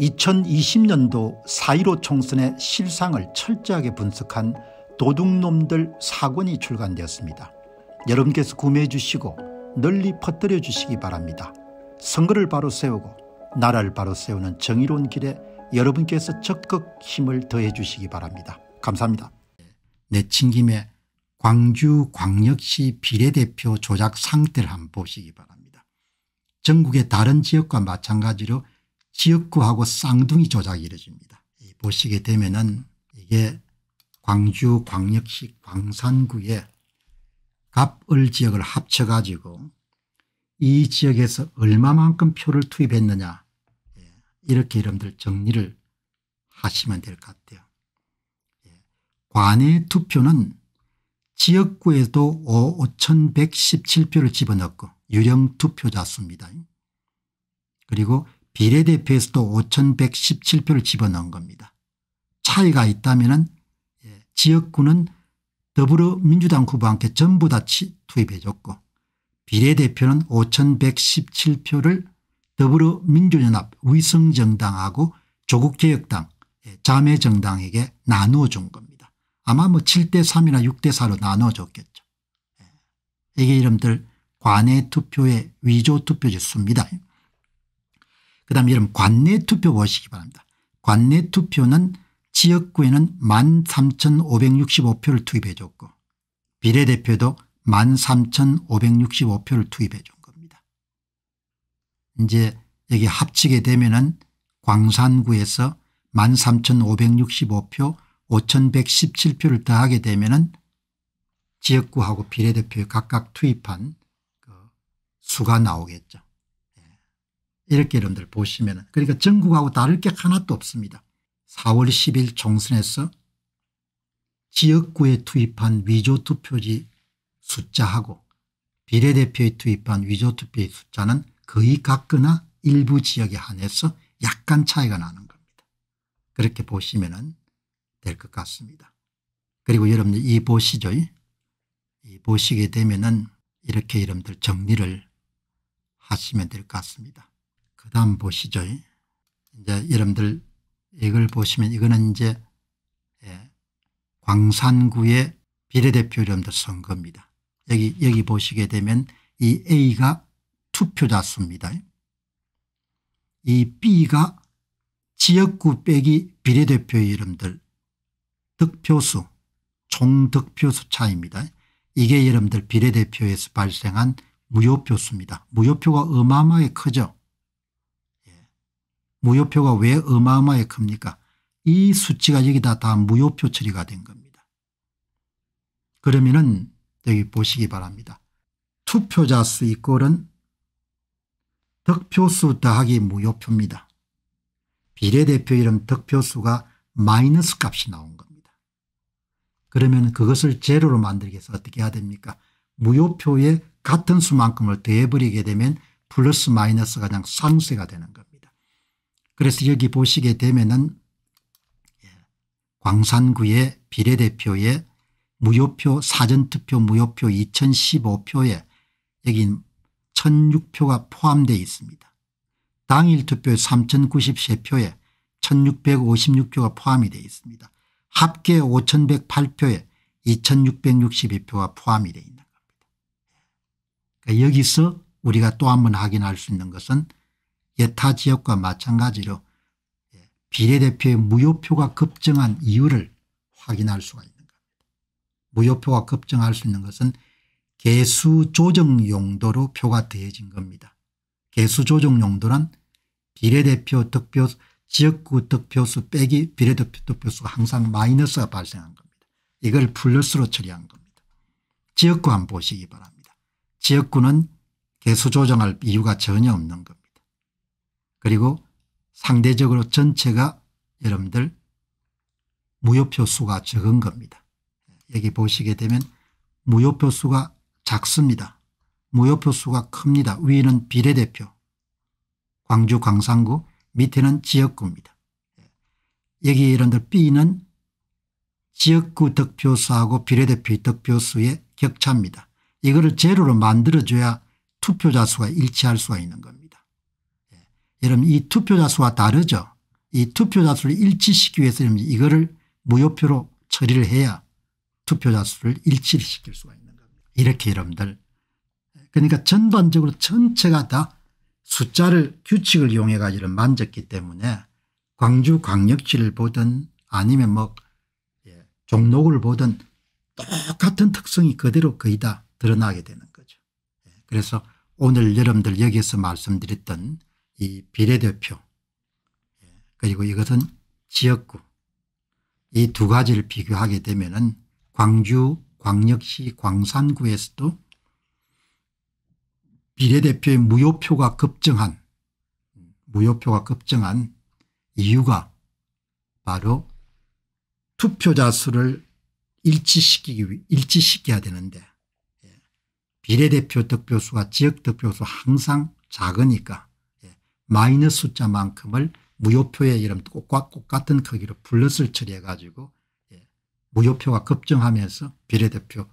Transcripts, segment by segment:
2020년도 4.15 총선의 실상을 철저하게 분석한 도둑놈들 사권이 출간되었습니다. 여러분께서 구매해 주시고 널리 퍼뜨려 주시기 바랍니다. 선거를 바로 세우고 나라를 바로 세우는 정의로운 길에 여러분께서 적극 힘을 더해 주시기 바랍니다. 감사합니다. 내친김에 광주광역시 비례대표 조작 상태를 한번 보시기 바랍니다. 전국의 다른 지역과 마찬가지로 지역구하고 쌍둥이 조작이 이루어집니다. 보시게 되면은 이게 광주 광역시 광산구에 갑을 지역을 합쳐가지고 이 지역에서 얼마만큼 표를 투입했느냐 예, 이렇게 여러분들 정리를 하시면 될 것 같아요. 예, 관의 투표는 지역구에도 5117표를 집어넣고 유령 투표자 수입니다. 그리고 비례대표에서도 5117표를 집어넣은 겁니다. 차이가 있다면 예, 지역구는 더불어민주당 후보와 함 전부 다 투입해 줬고 비례대표는 5117표를 더불어민주연합 위성정당하고 조국개혁당 예, 자매정당에게 나누어 준 겁니다. 아마 뭐 7대3이나 6대4로 나누 줬겠죠. 예, 이게 이름들 관외투표의 위조투표지 수입니다. 그다음 여러분 관내 투표 보시기 바랍니다. 관내 투표는 지역구에는 13,565표를 투입해 줬고 비례대표도 13,565표를 투입해 준 겁니다. 이제 여기 합치게 되면은 광산구에서 13,565표 5,117표를 더하게 되면은 지역구하고 비례대표에 각각 투입한 그 수가 나오겠죠. 이렇게 여러분들 보시면 그러니까 전국하고 다를 게 하나도 없습니다. 4월 10일 총선에서 지역구에 투입한 위조투표지 숫자하고 비례대표에 투입한 위조투표지 숫자는 거의 같거나 일부 지역에 한해서 약간 차이가 나는 겁니다. 그렇게 보시면 될 것 같습니다. 그리고 여러분들 이 보시죠. 이 보시게 되면 은 이렇게 여러분들 정리를 하시면 될 것 같습니다. 그 다음 보시죠. 이제 여러분들 이걸 보시면 이거는 이제 예, 광산구의 비례대표 여러분들 선거입니다. 여기 여기 보시게 되면 이 A가 투표자 수입니다. 이 B가 지역구 빼기 비례대표 이름들 득표수 총 득표수 차입니다. 이게 여러분들 비례대표에서 발생한 무효표수입니다. 무효표가 어마어마하게 크죠. 무효표가 왜 어마어마하게 큽니까 이 수치가 여기다 다 무효표 처리가 된 겁니다. 그러면은 여기 보시기 바랍니다. 투표자 수 이꼴은 득표수 더하기 무효표입니다. 비례대표 이름 득표수가 마이너스 값이 나온 겁니다. 그러면 그것을 제로로 만들기 위해서 어떻게 해야 됩니까 무효표에 같은 수만큼을 더해버리게 되면 플러스 마이너스가 그냥 상쇄가 되는 겁니다. 그래서 여기 보시게 되면은 예, 광산구의 비례대표의 무효표 사전투표 무효표 2015표에 여기 1006표가 포함되어 있습니다. 당일 투표 3093표에 1656표가 포함이 되어 있습니다. 합계 5108표에 2662표가 포함이 되어 있는 겁니다. 그러니까 여기서 우리가 또 한 번 확인할 수 있는 것은 예타 지역과 마찬가지로 예, 비례대표의 무효표가 급증한 이유를 확인할 수가 있는 겁니다. 무효표가 급증할 수 있는 것은 개수 조정 용도로 표가 더해진 겁니다. 개수 조정 용도는 비례대표 득표 지역구 득표수 빼기 비례대표 득표수가 항상 마이너스가 발생한 겁니다. 이걸 플러스로 처리한 겁니다. 지역구 한 보시기 바랍니다. 지역구는 개수 조정할 이유가 전혀 없는 겁니다. 그리고 상대적으로 전체가 여러분들 무효표 수가 적은 겁니다. 여기 보시게 되면 무효표 수가 작습니다. 무효표 수가 큽니다. 위에는 비례대표 광주 광산구 밑에는 지역구입니다. 여기 여러분들 B는 지역구 득표수하고 비례대표 득표수의 격차입니다. 이거를 제로로 만들어줘야 투표자 수가 일치할 수가 있는 겁니다. 여러분 이 투표자 수와 다르죠. 이 투표자 수를 일치시키기 위해서 이거를 무효표로 처리를 해야 투표자 수를 일치시킬 수가 있는 겁니다. 이렇게 여러분들 그러니까 전반적으로 전체가 다 숫자를 규칙을 이용해 가지고 만졌기 때문에 광주광역시를 보든 아니면 뭐 예, 종로구를 보든 똑같은 특성이 그대로 거의 다 드러나게 되는 거죠. 예, 그래서 오늘 여러분들 여기에서 말씀드렸던 이 비례대표 그리고 이것은 지역구 이 두 가지를 비교하게 되면 은 광주 광역시 광산구에서도 비례대표의 무효표가 급증한 무효표가 급증한 이유가 바로 투표자 수를 일치시키기 일치시켜야 되는데 예, 비례대표 득표수와 지역 득표수 항상 작으니까 마이너스 숫자만큼을 무효표의 이름 똑같, 똑같은 크기로 플러스 처리해 가지고 예. 무효표가 급증하면서 비례대표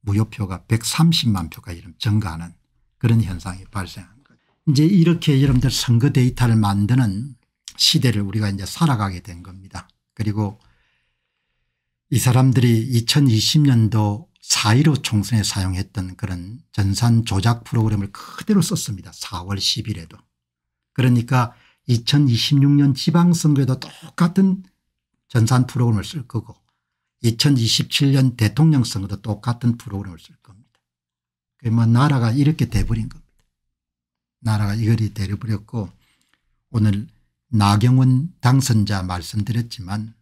무효표가 130만 표가 이름 증가하는 그런 현상이 발생한 거죠. 이제 이렇게 여러분들 선거 데이터를 만드는 시대를 우리가 이제 살아가게 된 겁니다. 그리고 이 사람들이 2020년도 4.15 총선에 사용했던 그런 전산 조작 프로그램을 그대로 썼습니다. 4월 10일에도. 그러니까 2026년 지방선거에도 똑같은 전산 프로그램을 쓸 거고 2027년 대통령 선거도 똑같은 프로그램을 쓸 겁니다. 그러니 뭐 나라가 이렇게 돼버린 겁니다. 나라가 이거리 돼버렸고 오늘 나경원 당선자 말씀드렸지만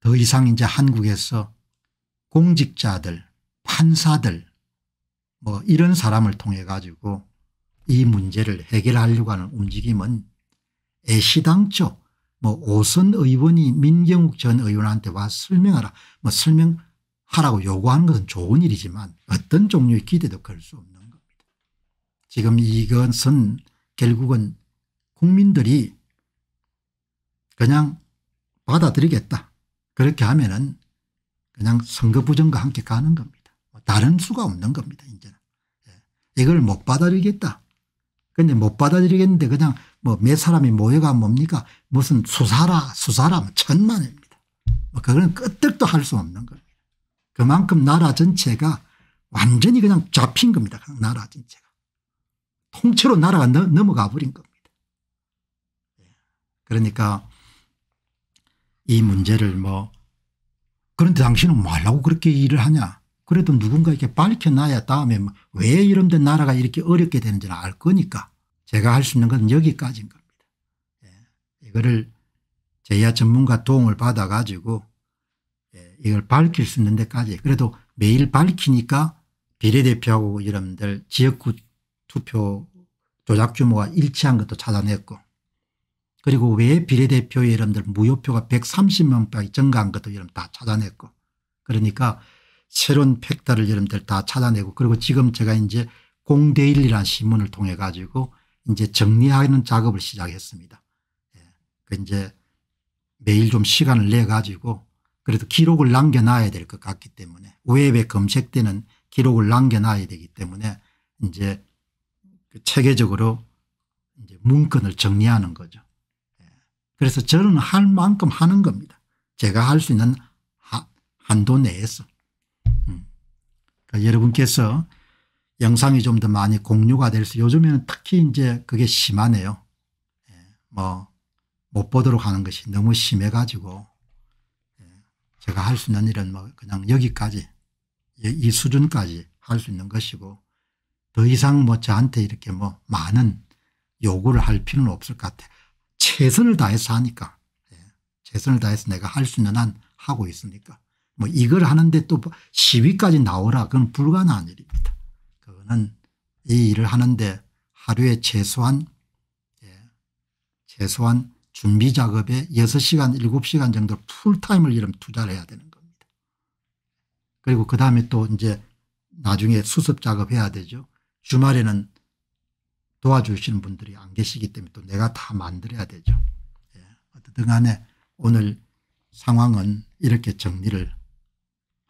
더 이상 이제 한국에서 공직자들 판사들 뭐 이런 사람을 통해 가지고 이 문제를 해결하려고 하는 움직임은 애시당초 뭐 오선 의원이 민경욱 전 의원한테 와 설명하라 뭐 설명하라고 요구하는 것은 좋은 일이지만 어떤 종류의 기대도 걸 수 없는 겁니다. 지금 이것은 결국은 국민들이 그냥 받아들이겠다 그렇게 하면은 그냥 선거 부정과 함께 가는 겁니다. 다른 수가 없는 겁니다. 이제는 예. 이걸 못 받아들이겠다 근데 못 받아들이겠는데 그냥 뭐몇 사람이 모여가 뭡니까 무슨 수사라 수사라 하면 천만입니다. 뭐 그건 끄떡도 할 수 없는 겁니다. 그만큼 나라 전체가 완전히 그냥 잡힌 겁니다. 나라 전체가. 통째로 나라가 넘어가 버린 겁니다. 예. 그러니까 이 문제를 뭐 그런데 당신은 뭐 하려고 그렇게 일을 하냐 그래도 누군가이렇게 밝혀놔야 다음에 왜 이런 데 나라가 이렇게 어렵게 되는지는알 거니까 제가 할 수 있는 건 여기까지인 겁니다. 예. 이거를 제야 전문가 도움을 받아 가지고 예. 이걸 밝힐 수 있는 데까지 그래도 매일 밝히니까 비례대표하고 여러분들 지역구 투표 조작 규모가 일치한 것도 찾아냈고 그리고 왜비례대표 여러분들 무효표가 130명 밖에 증가한 것도 여러분 다 찾아냈고 그러니까 새로운 팩타를 여러분들 다 찾아내고 그리고 지금 제가 이제 공대일이라는 신문을 통해 가지고 이제 정리하는 작업을 시작했습니다. 예. 그 이제 매일 좀 시간을 내 가지고 그래도 기록을 남겨놔야 될 것 같기 때문에 웹에 검색되는 기록을 남겨놔야 되기 때문에 이제 그 체계적으로 이제 문건을 정리하는 거죠. 예. 그래서 저는 할 만큼 하는 겁니다. 제가 할 수 있는 한도 내에서. 그러니까 여러분께서 영상이 좀 더 많이 공유가 될 수 요즘에는 특히 이제 그게 심하네요. 예. 뭐못 보도록 하는 것이 너무 심해 가지고 예. 제가 할 수 있는 일은 뭐 그냥 여기까지 예, 이 수준까지 할 수 있는 것이고 더 이상 뭐 저한테 이렇게 뭐 많은 요구를 할 필요는 없을 것 같아. 최선을 다해서 하니까 예, 최선을 다해서 내가 할 수 있는 한 하고 있으니까 뭐 이걸 하는데 또 뭐 시위까지 나오라 그건 불가능한 일입니다. 그거는 이 일을 하는데 하루에 최소한 예, 최소한 준비 작업에 6시간 7시간 정도 풀타임을 이름 투자를 해야 되는 겁니다. 그리고 그다음에 또 이제 나중에 수습 작업해야 되죠. 주말에는 도와주시는 분들이 안 계시기 때문에 또 내가 다 만들어야 되죠. 예. 어쨌든 간에 오늘 상황은 이렇게 정리를